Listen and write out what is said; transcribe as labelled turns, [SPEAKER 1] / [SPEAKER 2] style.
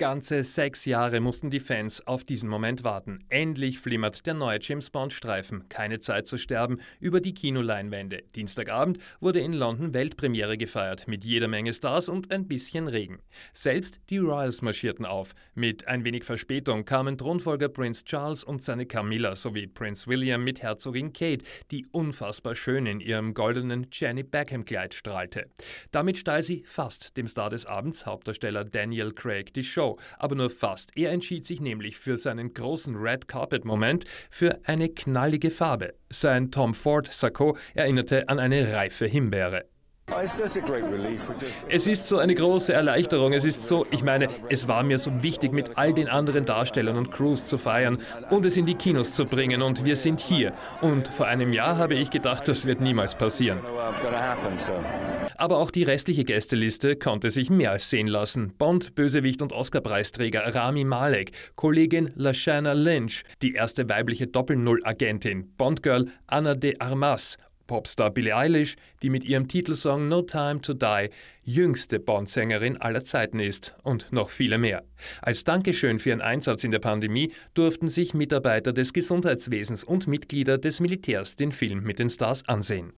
[SPEAKER 1] Ganze sechs Jahre mussten die Fans auf diesen Moment warten. Endlich flimmert der neue James Bond-Streifen. Keine Zeit zu sterben über die Kinoleinwände. Dienstagabend wurde in London Weltpremiere gefeiert mit jeder Menge Stars und ein bisschen Regen. Selbst die Royals marschierten auf. Mit ein wenig Verspätung kamen Thronfolger Prince Charles und seine Camilla sowie Prince William mit Herzogin Kate, die unfassbar schön in ihrem goldenen Jenny Beckham-Kleid strahlte. Damit stahl sie fast dem Star des Abends, Hauptdarsteller Daniel Craig, die Show Show, aber nur fast. Er entschied sich nämlich für seinen großen Red Carpet Moment für eine knallige Farbe. Sein Tom Ford Sakko erinnerte an eine reife Himbeere. Oh, es ist so eine große Erleichterung. Es ist so, ich meine, es war mir so wichtig, mit all den anderen Darstellern und Crews zu feiern und es in die Kinos zu bringen. Und wir sind hier. Und vor einem Jahr habe ich gedacht, das wird niemals passieren. Aber auch die restliche Gästeliste konnte sich mehr als sehen lassen. Bond, Bösewicht und Oscarpreisträger Rami Malek, Kollegin Lashana Lynch, die erste weibliche Doppel-Null-Agentin, Bond-Girl Anna de Armas Popstar Billie Eilish, die mit ihrem Titelsong No Time to Die jüngste Bond-Sängerin aller Zeiten ist und noch viele mehr. Als Dankeschön für ihren Einsatz in der Pandemie durften sich Mitarbeiter des Gesundheitswesens und Mitglieder des Militärs den Film mit den Stars ansehen.